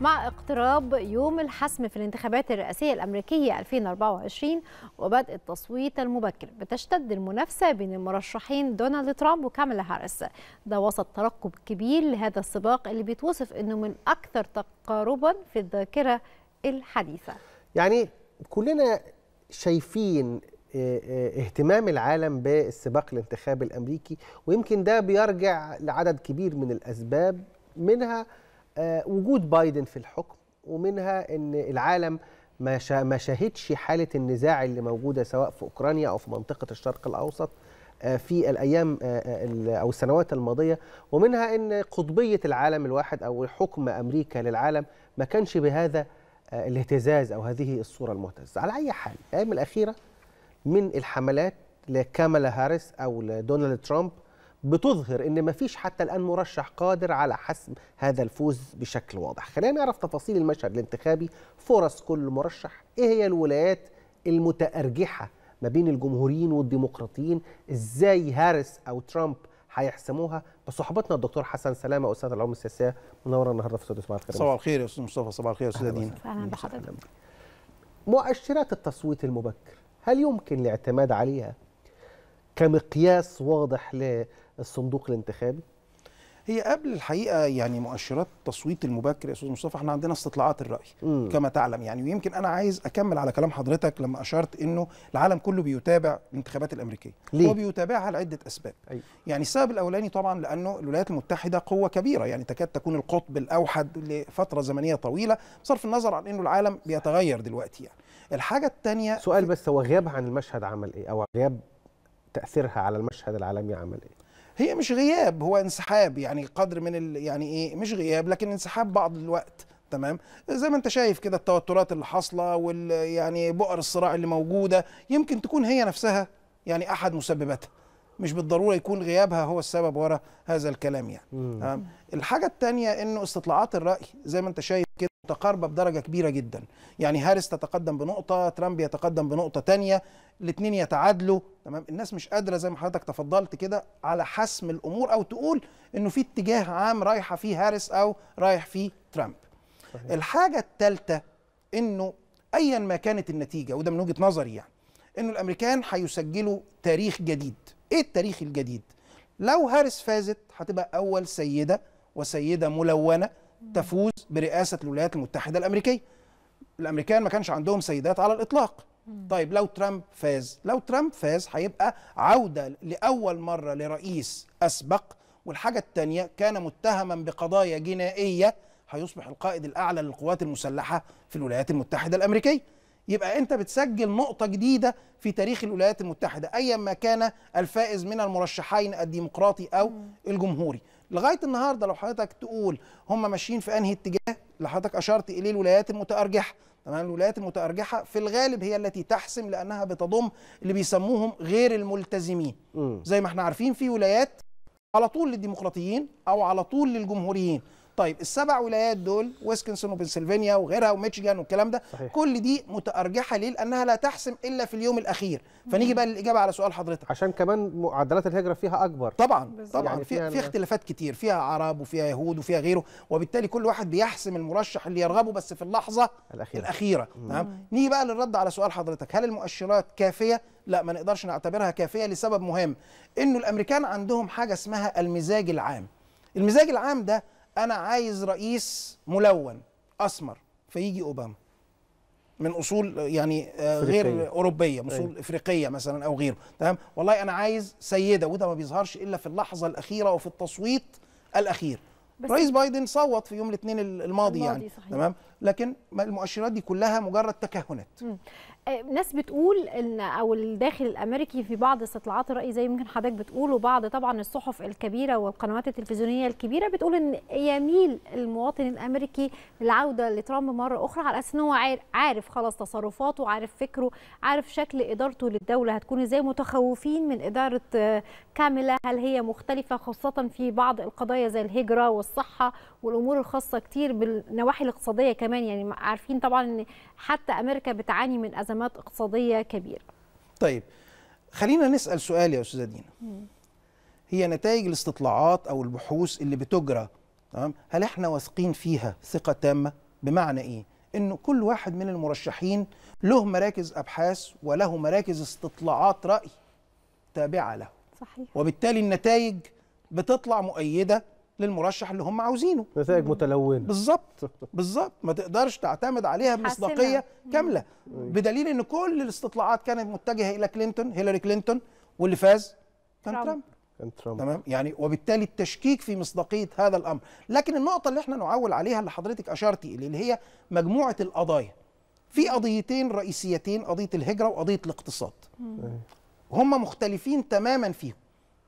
مع اقتراب يوم الحسم في الانتخابات الرئاسية الأمريكية 2024 وبدء التصويت المبكر بتشتد المنافسة بين المرشحين دونالد ترامب وكاميلا هاريس ده وسط ترقب كبير لهذا السباق اللي بيتوصف أنه من أكثر تقاربا في الذاكرة الحديثة يعني كلنا شايفين آه، آه، اهتمام العالم بالسباق الانتخابي الامريكي ويمكن ده بيرجع لعدد كبير من الاسباب منها آه، وجود بايدن في الحكم ومنها ان العالم ما ما شاهدش حاله النزاع اللي موجوده سواء في اوكرانيا او في منطقه الشرق الاوسط آه، في الايام آه، او السنوات الماضيه ومنها ان قطبيه العالم الواحد او حكم امريكا للعالم ما كانش بهذا الاهتزاز او هذه الصوره المهتزه على اي حال الايام الاخيره من الحملات لكاملا هاريس او لدونالد ترامب بتظهر ان مفيش حتى الان مرشح قادر على حسم هذا الفوز بشكل واضح خلينا نعرف تفاصيل المشهد الانتخابي فرص كل مرشح ايه هي الولايات المتأرجحة ما بين الجمهوريين والديمقراطيين ازاي هارس او ترامب هيحسموها بصحبتنا الدكتور حسن سلامه استاذ العلوم السياسيه منوره النهارده في استوديو صباح الخير صباح الخير يا استاذ مصطفى صباح الخير يا استاذ دين اهلا بحضرتك مؤشرات التصويت المبكر هل يمكن الاعتماد عليها كمقياس واضح الصندوق الانتخابي هي قبل الحقيقه يعني مؤشرات التصويت المبكر يا استاذ مصطفى احنا عندنا استطلاعات الراي م. كما تعلم يعني ويمكن انا عايز اكمل على كلام حضرتك لما اشرت انه العالم كله بيتابع الانتخابات الامريكيه ليه؟ هو بيتابعها لعده اسباب أي. أيوة. يعني السبب الاولاني طبعا لانه الولايات المتحده قوه كبيره يعني تكاد تكون القطب الاوحد لفتره زمنيه طويله بصرف النظر عن انه العالم بيتغير دلوقتي يعني الحاجه الثانيه سؤال بس هو غيابها عن المشهد عمل ايه او غياب تاثيرها على المشهد العالمي عمل ايه هي مش غياب هو انسحاب يعني قدر من ال يعني ايه مش غياب لكن انسحاب بعض الوقت تمام زي ما انت شايف كده التوترات اللي حاصله وال يعني بؤر الصراع اللي موجوده يمكن تكون هي نفسها يعني احد مسبباتها مش بالضروره يكون غيابها هو السبب وراء هذا الكلام يعني الحاجه الثانيه انه استطلاعات الراي زي ما انت شايف كده متقاربه بدرجه كبيره جدا يعني هارس تتقدم بنقطه ترامب يتقدم بنقطه تانية الاثنين يتعادلوا تمام الناس مش قادره زي ما حضرتك تفضلت كده على حسم الامور او تقول انه في اتجاه عام رايحه فيه هارس او رايح فيه ترامب صحيح. الحاجه الثالثه انه ايا ما كانت النتيجه وده من وجهه نظري يعني انه الامريكان هيسجلوا تاريخ جديد ايه التاريخ الجديد لو هارس فازت هتبقى اول سيده وسيده ملونه تفوز برئاسه الولايات المتحده الامريكيه الامريكان ما كانش عندهم سيدات على الاطلاق طيب لو ترامب فاز لو ترامب فاز هيبقى عوده لاول مره لرئيس اسبق والحاجه الثانيه كان متهما بقضايا جنائيه هيصبح القائد الاعلى للقوات المسلحه في الولايات المتحده الامريكيه يبقى انت بتسجل نقطه جديده في تاريخ الولايات المتحده ايا ما كان الفائز من المرشحين الديمقراطي او الجمهوري لغايه النهارده لو حضرتك تقول هم ماشيين في انهي اتجاه اللي حضرتك اشرت اليه الولايات المتارجحه تمام الولايات المتارجحه في الغالب هي التي تحسم لانها بتضم اللي بيسموهم غير الملتزمين م. زي ما احنا عارفين في ولايات على طول للديمقراطيين او على طول للجمهوريين طيب السبع ولايات دول ويسكنسون وبنسلفانيا وغيرها وميشيغان والكلام ده صحيح. كل دي متارجحه ليه لانها لا تحسم الا في اليوم الاخير فنيجي بقى للاجابه على سؤال حضرتك عشان كمان معدلات الهجره فيها اكبر طبعا بالزبط. طبعا يعني فيها, في اختلافات كتير فيها عرب وفيها يهود وفيها غيره وبالتالي كل واحد بيحسم المرشح اللي يرغبه بس في اللحظه الاخيره, الأخيرة. تمام نيجي بقى للرد على سؤال حضرتك هل المؤشرات كافيه لا ما نقدرش نعتبرها كافيه لسبب مهم انه الامريكان عندهم حاجه اسمها المزاج العام المزاج العام ده انا عايز رئيس ملون اسمر فيجي اوباما من اصول يعني آه، غير فريقية. اوروبيه من أيوة. اصول أيه. افريقيه مثلا او غيره تمام والله انا عايز سيده وده ما بيظهرش الا في اللحظه الاخيره وفي التصويت الاخير رئيس بايدن صوت في يوم الاثنين الماضي, الماضي يعني تمام لكن المؤشرات دي كلها مجرد تكهنات ناس بتقول ان او الداخل الامريكي في بعض استطلاعات الراي زي ممكن حضرتك بتقول وبعض طبعا الصحف الكبيره والقنوات التلفزيونيه الكبيره بتقول ان يميل المواطن الامريكي للعوده لترامب مره اخرى على اساس ان هو عارف خلاص تصرفاته عارف فكره عارف شكل ادارته للدوله هتكون ازاي متخوفين من اداره آه، كامله هل هي مختلفه خاصه في بعض القضايا زي الهجره والصحه والامور الخاصه كتير بالنواحي الاقتصاديه كمان يعني عارفين طبعا ان حتى امريكا بتعاني من ازمات ازمات اقتصاديه كبيره. طيب خلينا نسال سؤال يا استاذه دينا. هي نتائج الاستطلاعات او البحوث اللي بتجرى تمام هل احنا واثقين فيها ثقه تامه؟ بمعنى ايه؟ انه كل واحد من المرشحين له مراكز ابحاث وله مراكز استطلاعات راي تابعه له. صحيح. وبالتالي النتائج بتطلع مؤيده للمرشح اللي هم عاوزينه نتائج متلونه بالظبط بالظبط ما تقدرش تعتمد عليها بمصداقيه كامله بدليل ان كل الاستطلاعات كانت متجهه الى كلينتون هيلاري كلينتون واللي فاز كان ترامب, كان ترامب تمام يعني وبالتالي التشكيك في مصداقيه هذا الامر لكن النقطه اللي احنا نعول عليها اللي حضرتك اشرت اللي هي مجموعه القضايا في قضيتين رئيسيتين قضيه الهجره وقضيه الاقتصاد هم مختلفين تماما فيهم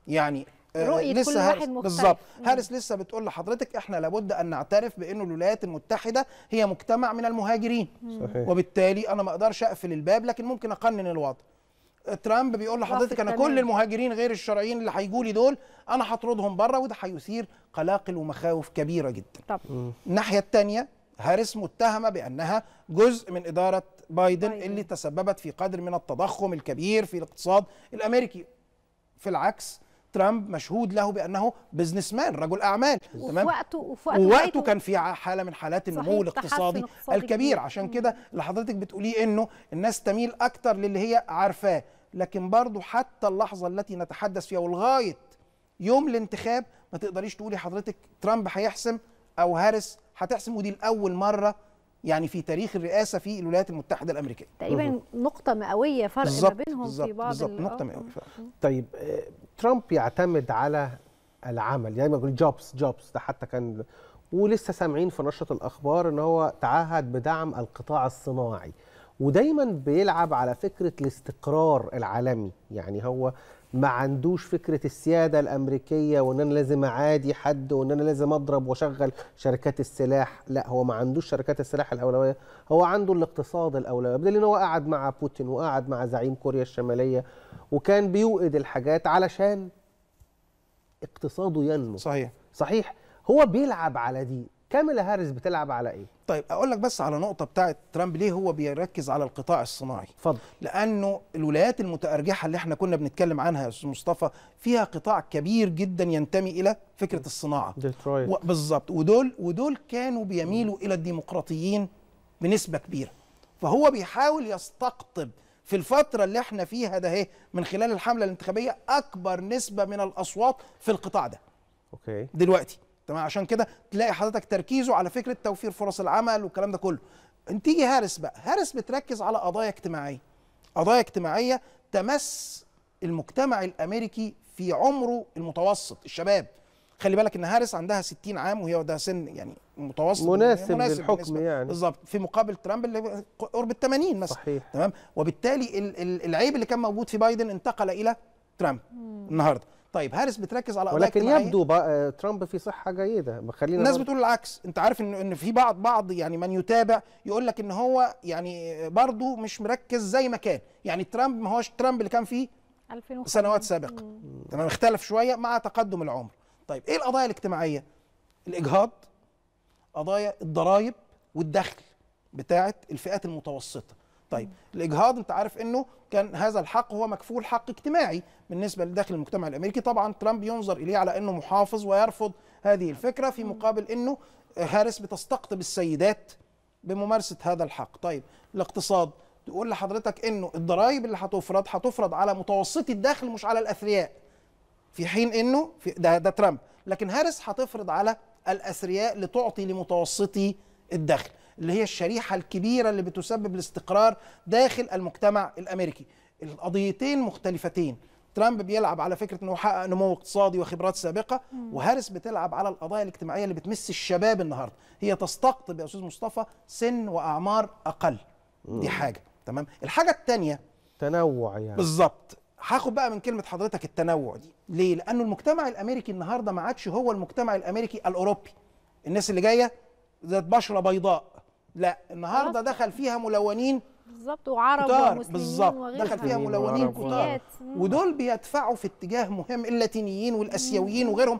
يعني آه، رؤيه لسه كل واحد بالظبط هارس لسه بتقول لحضرتك احنا لابد ان نعترف بانه الولايات المتحده هي مجتمع من المهاجرين صحيح. وبالتالي انا ما اقدرش اقفل الباب لكن ممكن اقنن الوضع ترامب بيقول لحضرتك انا كل المهاجرين غير الشرعيين اللي هيجوا لي دول انا هطردهم بره وده هيثير قلاقل ومخاوف كبيره جدا طب. الناحيه الثانيه هارس متهمه بانها جزء من اداره بايدن, بايدن اللي تسببت في قدر من التضخم الكبير في الاقتصاد الامريكي في العكس ترامب مشهود له بانه بزنس مان رجل اعمال تمام وقته وفي كان في حاله من حالات النمو الاقتصادي الكبير عشان كده اللي حضرتك بتقوليه انه الناس تميل اكتر للي هي عارفاه لكن برضه حتى اللحظه التي نتحدث فيها ولغايه يوم الانتخاب ما تقدريش تقولي حضرتك ترامب هيحسم او هارس هتحسم ودي لاول مره يعني في تاريخ الرئاسه في الولايات المتحده الامريكيه تقريبا نقطه مئويه فرق ما بينهم في بعض بالظبط نقطه آه. مئويه طيب آه، ترامب يعتمد على العمل يعني ما جوبس جوبس ده حتى كان ولسه سامعين في نشره الاخبار ان هو تعهد بدعم القطاع الصناعي ودايما بيلعب على فكره الاستقرار العالمي يعني هو ما عندوش فكره السياده الامريكيه وان انا لازم اعادي حد وان انا لازم اضرب واشغل شركات السلاح لا هو ما عندوش شركات السلاح الاولويه هو عنده الاقتصاد الاولويه بدليل ان هو قعد مع بوتين وقعد مع زعيم كوريا الشماليه وكان بيوقد الحاجات علشان اقتصاده ينمو صحيح صحيح هو بيلعب على دي كاميلا هاريس بتلعب على ايه؟ طيب اقول لك بس على نقطه بتاعه ترامب ليه هو بيركز على القطاع الصناعي اتفضل لانه الولايات المتارجحه اللي احنا كنا بنتكلم عنها يا استاذ مصطفى فيها قطاع كبير جدا ينتمي الى فكره الصناعه ديترويت بالظبط ودول ودول كانوا بيميلوا الى الديمقراطيين بنسبه كبيره فهو بيحاول يستقطب في الفترة اللي احنا فيها ده ايه من خلال الحملة الانتخابية أكبر نسبة من الأصوات في القطاع ده. أوكي. دلوقتي. تمام عشان كده تلاقي حضرتك تركيزه على فكره توفير فرص العمل والكلام ده كله تيجي هارس بقى هارس بتركز على قضايا اجتماعيه قضايا اجتماعيه تمس المجتمع الامريكي في عمره المتوسط الشباب خلي بالك ان هارس عندها 60 عام وهي ده سن يعني متوسط مناسب, مناسب للحكم يعني بالظبط في مقابل ترامب اللي قرب ال 80 مثلا صحيح تمام وبالتالي العيب اللي كان موجود في بايدن انتقل الى ترامب النهارده طيب هارس بتركز على ولكن يبدو آه، ترامب في صحه جيده خلينا الناس بتقول العكس انت عارف ان ان في بعض بعض يعني من يتابع يقول لك ان هو يعني برضه مش مركز زي ما كان يعني ترامب ما هوش ترامب اللي كان فيه 2005 سنوات سابقه تمام اختلف شويه مع تقدم العمر طيب ايه القضايا الاجتماعيه الاجهاض قضايا الضرائب والدخل بتاعه الفئات المتوسطه طيب الاجهاض انت عارف انه كان هذا الحق هو مكفول حق اجتماعي بالنسبه لداخل المجتمع الامريكي طبعا ترامب ينظر اليه على انه محافظ ويرفض هذه الفكره في مقابل انه هارس بتستقطب السيدات بممارسه هذا الحق طيب الاقتصاد تقول لحضرتك انه الضرائب اللي هتفرض هتفرض على متوسطي الدخل مش على الاثرياء في حين انه في ده ده ترامب لكن هارس هتفرض على الاثرياء لتعطي لمتوسطي الدخل اللي هي الشريحه الكبيره اللي بتسبب الاستقرار داخل المجتمع الامريكي القضيتين مختلفتين ترامب بيلعب على فكره انه حقق نمو اقتصادي وخبرات سابقه وهارس بتلعب على القضايا الاجتماعيه اللي بتمس الشباب النهارده هي تستقطب يا استاذ مصطفى سن واعمار اقل دي حاجه تمام الحاجه الثانيه تنوع يعني بالظبط هاخد بقى من كلمه حضرتك التنوع دي ليه لانه المجتمع الامريكي النهارده ما عادش هو المجتمع الامريكي الاوروبي الناس اللي جايه ذات بشره بيضاء لا النهارده دخل فيها ملونين بالظبط وعرب كتار. ومسلمين بالظبط دخل فيها ملونين كتار ودول بيدفعوا في اتجاه مهم اللاتينيين والاسيويين مم. وغيرهم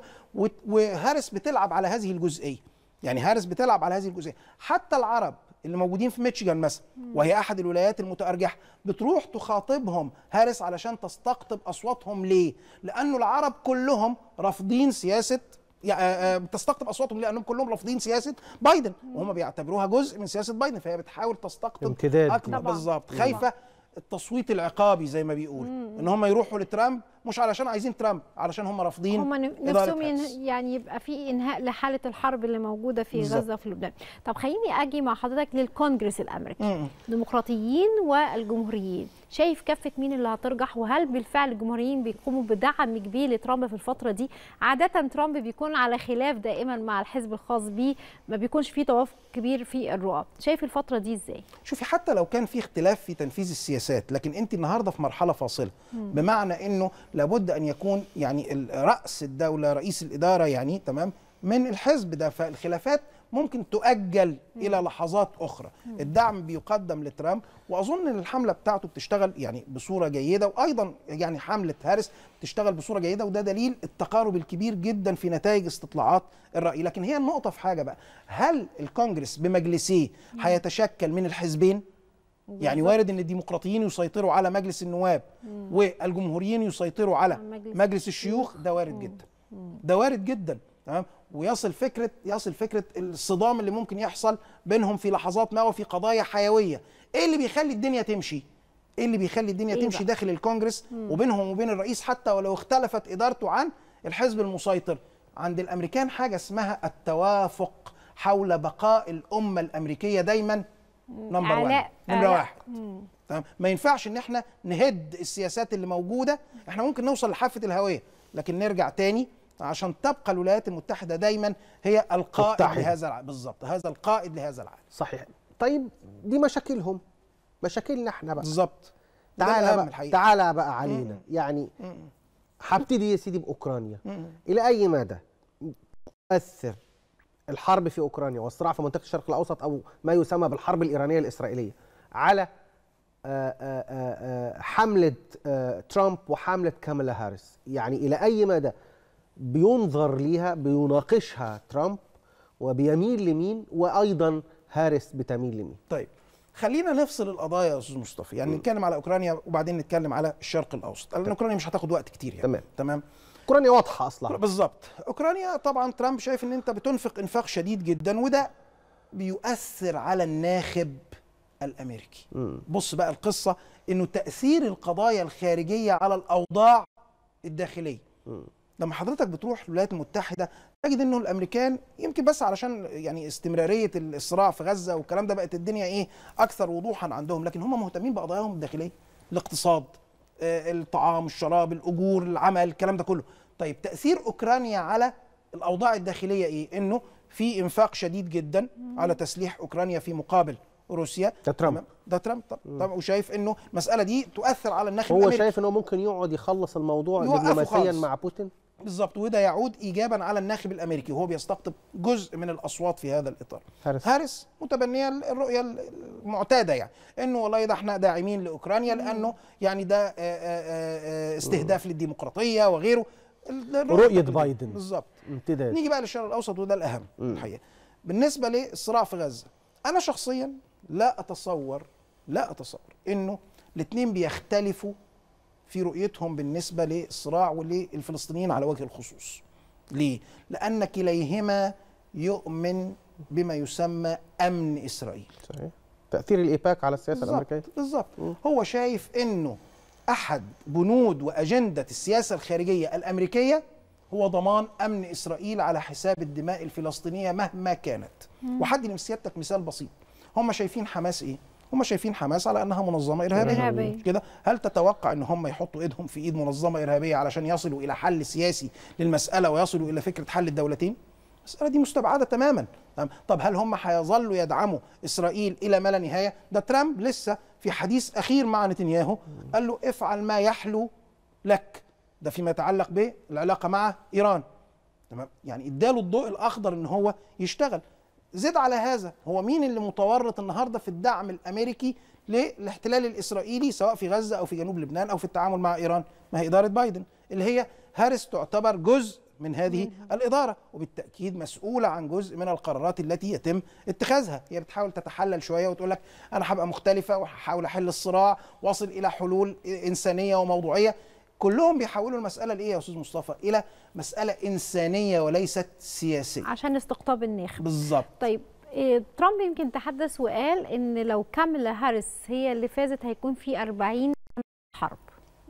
وهارس بتلعب على هذه الجزئيه يعني هارس بتلعب على هذه الجزئيه حتى العرب اللي موجودين في ميتشيغان مثلا وهي احد الولايات المتارجحه بتروح تخاطبهم هارس علشان تستقطب اصواتهم ليه لانه العرب كلهم رافضين سياسه آه، آه، بتستقطب اصواتهم لانهم كلهم رافضين سياسه بايدن وهم بيعتبروها جزء من سياسه بايدن فهي بتحاول تستقطب امتداد بالظبط خايفه التصويت العقابي زي ما بيقول ان هم يروحوا لترامب مش علشان عايزين ترامب علشان هم رافضين هم نفسهم يعني يبقى في انهاء لحاله الحرب اللي موجوده في بالزبط. غزه في لبنان طب خليني اجي مع حضرتك للكونجرس الامريكي الديمقراطيين والجمهوريين شايف كفه مين اللي هترجح وهل بالفعل الجمهوريين بيقوموا بدعم كبير لترامب في الفتره دي عاده ترامب بيكون على خلاف دائما مع الحزب الخاص بيه ما بيكونش فيه توافق كبير في الرؤى شايف الفتره دي ازاي شوفي حتى لو كان في اختلاف في تنفيذ السياسات لكن انت النهارده في مرحله فاصله بمعنى انه لابد ان يكون يعني راس الدوله رئيس الاداره يعني تمام من الحزب ده فالخلافات ممكن تؤجل مم. الى لحظات اخرى مم. الدعم بيقدم لترامب واظن ان الحمله بتاعته بتشتغل يعني بصوره جيده وايضا يعني حمله هارس بتشتغل بصوره جيده وده دليل التقارب الكبير جدا في نتائج استطلاعات الراي لكن هي النقطه في حاجه بقى هل الكونجرس بمجلسيه هيتشكل من الحزبين يعني وارد ان الديمقراطيين يسيطروا على مجلس النواب والجمهوريين يسيطروا على مجلس, الشيوخ ده وارد جدا ده وارد جدا تمام ويصل فكره يصل فكره الصدام اللي ممكن يحصل بينهم في لحظات ما وفي قضايا حيويه ايه اللي بيخلي الدنيا تمشي ايه اللي بيخلي الدنيا إيه تمشي داخل الكونجرس وبينهم وبين الرئيس حتى ولو اختلفت ادارته عن الحزب المسيطر عند الامريكان حاجه اسمها التوافق حول بقاء الامه الامريكيه دايما نمبر واحد نمره واحد تمام ما ينفعش ان احنا نهد السياسات اللي موجوده احنا ممكن نوصل لحافه الهويه لكن نرجع تاني عشان تبقى الولايات المتحده دايما هي القائد متحد. لهذا العالم بالظبط هذا القائد لهذا العالم صحيح طيب دي مشاكلهم مشاكلنا احنا بقى بالظبط تعالى بقى تعالى بقى علينا مم. يعني هبتدي يا سيدي باوكرانيا مم. الى اي مدى تؤثر الحرب في اوكرانيا والصراع في منطقه الشرق الاوسط او ما يسمى بالحرب الايرانيه الاسرائيليه على آه، آه، آه، حمله ترامب وحمله كاملا هاريس يعني الى اي مدى بينظر ليها بيناقشها ترامب وبيميل لمين وايضا هاريس بتميل لمين طيب خلينا نفصل القضايا يا استاذ مصطفى يعني نتكلم على اوكرانيا وبعدين نتكلم على الشرق الاوسط لان اوكرانيا مش هتاخد وقت كتير يعني تمام تمام اوكرانيا واضحه اصلا بالظبط اوكرانيا طبعا ترامب شايف ان انت بتنفق انفاق شديد جدا وده بيؤثر على الناخب الامريكي م. بص بقى القصه انه تاثير القضايا الخارجيه على الاوضاع الداخليه م. لما حضرتك بتروح الولايات المتحده تجد انه الامريكان يمكن بس علشان يعني استمراريه الصراع في غزه والكلام ده بقت الدنيا ايه اكثر وضوحا عندهم لكن هم مهتمين بقضاياهم الداخليه الاقتصاد آه، الطعام الشراب الاجور العمل الكلام ده كله طيب تاثير اوكرانيا على الاوضاع الداخليه ايه انه في انفاق شديد جدا على تسليح اوكرانيا في مقابل روسيا ده ترامب ده ترامب طبعا وشايف انه المساله دي تؤثر على الناخب هو شايف انه ممكن يقعد يخلص الموضوع دبلوماسيا مع بوتين بالظبط وده يعود ايجابا على الناخب الامريكي وهو بيستقطب جزء من الاصوات في هذا الاطار هارس, هارس متبنيه الرؤيه المعتاده يعني انه والله ده احنا داعمين لاوكرانيا لانه يعني ده استهداف للديمقراطيه وغيره رؤيه بايدن بالظبط امتداد نيجي بقى للشرق الاوسط وده الاهم الحقيقه بالنسبه للصراع في غزه انا شخصيا لا اتصور لا اتصور انه الاثنين بيختلفوا في رؤيتهم بالنسبه للصراع وللفلسطينيين على وجه الخصوص. ليه؟ لان كليهما يؤمن بما يسمى امن اسرائيل. صحيح. تاثير الايباك على السياسه الامريكيه بالظبط هو شايف انه احد بنود واجنده السياسه الخارجيه الامريكيه هو ضمان امن اسرائيل على حساب الدماء الفلسطينيه مهما كانت. وحد من سيادتك مثال بسيط. هم شايفين حماس ايه هم شايفين حماس على انها منظمه ارهابيه كده هل تتوقع ان هم يحطوا ايدهم في ايد منظمه ارهابيه علشان يصلوا الى حل سياسي للمساله ويصلوا الى فكره حل الدولتين المساله دي مستبعده تماما طب هل هم هيظلوا يدعموا اسرائيل الى ما لا نهايه ده ترامب لسه في حديث اخير مع نتنياهو قال له افعل ما يحلو لك ده فيما يتعلق بالعلاقه مع ايران تمام يعني اداله الضوء الاخضر ان هو يشتغل زد على هذا هو مين اللي متورط النهارده في الدعم الامريكي للاحتلال الاسرائيلي سواء في غزه او في جنوب لبنان او في التعامل مع ايران ما هي اداره بايدن اللي هي هارس تعتبر جزء من هذه الاداره وبالتاكيد مسؤوله عن جزء من القرارات التي يتم اتخاذها هي بتحاول تتحلل شويه وتقول لك انا هبقى مختلفه وهحاول احل الصراع واصل الى حلول انسانيه وموضوعيه كلهم بيحولوا المساله لايه يا استاذ مصطفى الى مساله انسانيه وليست سياسيه عشان استقطاب الناخب بالظبط طيب إيه، ترامب يمكن تحدث وقال ان لو كاملا هاريس هي اللي فازت هيكون في 40 حرب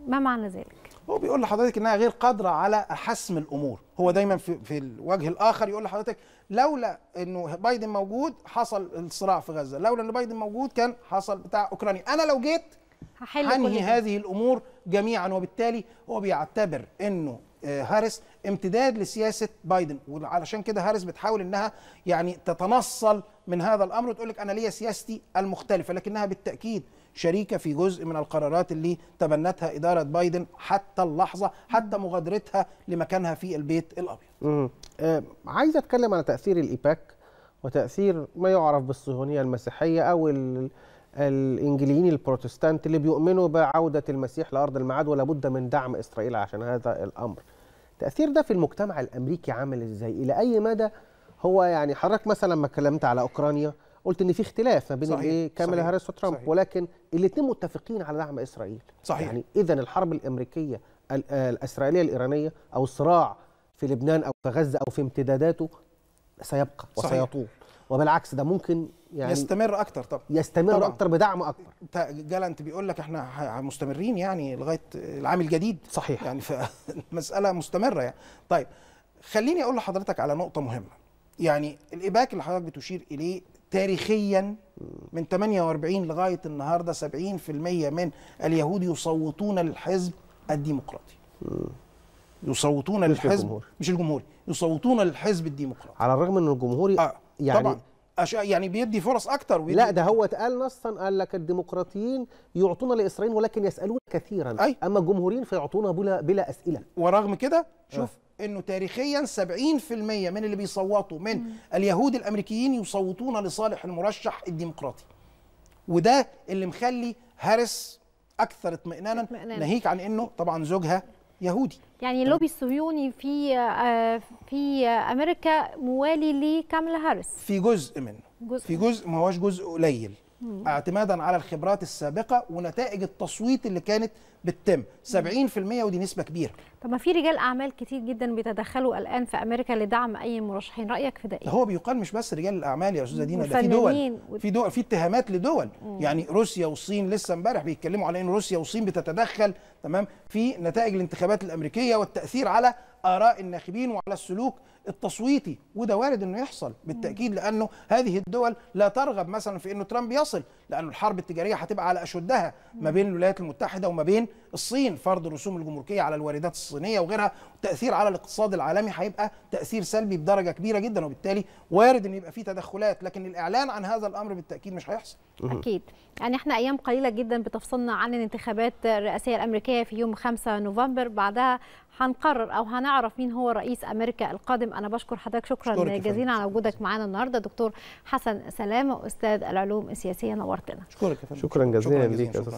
ما معنى ذلك هو بيقول لحضرتك انها غير قادره على حسم الامور هو دايما في, في الوجه الاخر يقول لحضرتك لولا انه بايدن موجود حصل الصراع في غزه لولا ان بايدن موجود كان حصل بتاع اوكرانيا انا لو جيت هنهي هذه الامور جميعا وبالتالي هو بيعتبر انه آه، هاريس امتداد لسياسه بايدن وعلشان كده هاريس بتحاول انها يعني تتنصل من هذا الامر وتقول لك انا ليا سياستي المختلفه لكنها بالتاكيد شريكه في جزء من القرارات اللي تبنتها اداره بايدن حتى اللحظه حتى مغادرتها لمكانها في البيت الابيض. امم عايز اتكلم على تاثير الايباك وتاثير ما يعرف بالصهيونيه المسيحيه او الانجليين البروتستانت اللي بيؤمنوا بعوده المسيح لارض الميعاد ولا بد من دعم اسرائيل عشان هذا الامر تاثير ده في المجتمع الامريكي عامل ازاي الى اي مدى هو يعني حضرتك مثلا لما اتكلمت على اوكرانيا قلت ان في اختلاف ما بين الايه كامل هاريس وترامب صحيح. ولكن الاثنين متفقين على دعم اسرائيل صحيح يعني اذا الحرب الامريكيه آه، الاسرائيليه الايرانيه او الصراع في لبنان او في غزه او في امتداداته سيبقى وسيطول وبالعكس ده ممكن يعني يستمر اكتر طبعا يستمر طبعًا. اكتر بدعم اكتر جالنت بيقول لك احنا مستمرين يعني لغايه العام الجديد صحيح يعني فمساله مستمره يعني طيب خليني اقول لحضرتك على نقطه مهمه يعني الاباك اللي حضرتك بتشير اليه تاريخيا من 48 لغايه النهارده 70% من اليهود يصوتون للحزب الديمقراطي يصوتون مش للحزب الجمهوري. مش الجمهوري يصوتون للحزب الديمقراطي على الرغم ان الجمهوري آه. يعني طبعا يعني بيدي فرص اكتر ويدي... لا ده هو اتقال نصا قال لك الديمقراطيين يعطون لاسرائيل ولكن يسالون كثيرا أي. اما الجمهوريين فيعطونا بلا بلا اسئله ورغم كده شوف أه. انه تاريخيا 70% من اللي بيصوتوا من م. اليهود الامريكيين يصوتون لصالح المرشح الديمقراطي وده اللي مخلي هارس اكثر اطمئنانا ناهيك عن انه طبعا زوجها يهودي يعني اللوبي الصهيوني في آه، في امريكا موالي لكاملا هارس في جزء منه جزء. في جزء ما هوش جزء قليل اعتمادا على الخبرات السابقه ونتائج التصويت اللي كانت بتتم 70% ودي نسبه كبيره طب ما في رجال اعمال كتير جدا بيتدخلوا الان في امريكا لدعم اي مرشحين رايك في ده ايه هو بيقال مش بس رجال الاعمال يا استاذه دينا ده في دول في دول في اتهامات لدول مم. يعني روسيا والصين لسه امبارح بيتكلموا على ان روسيا والصين بتتدخل تمام في نتائج الانتخابات الامريكيه والتاثير على اراء الناخبين وعلى السلوك التصويتي وده وارد انه يحصل بالتاكيد لانه هذه الدول لا ترغب مثلا في انه ترامب يصل لانه الحرب التجاريه هتبقى على اشدها ما بين الولايات المتحده وما بين الصين فرض الرسوم الجمركيه على الواردات الصينيه وغيرها التاثير على الاقتصاد العالمي هيبقى تاثير سلبي بدرجه كبيره جدا وبالتالي وارد ان يبقى في تدخلات لكن الاعلان عن هذا الامر بالتاكيد مش هيحصل اكيد يعني احنا ايام قليله جدا بتفصلنا عن الانتخابات الرئاسيه الامريكيه في يوم 5 نوفمبر بعدها هنقرر او هنعرف مين هو رئيس امريكا القادم انا بشكر حضرتك شكرا جزيلا على وجودك معانا النهارده دكتور حسن سلامه استاذ العلوم السياسيه نورتنا شكرا جزيلا ليك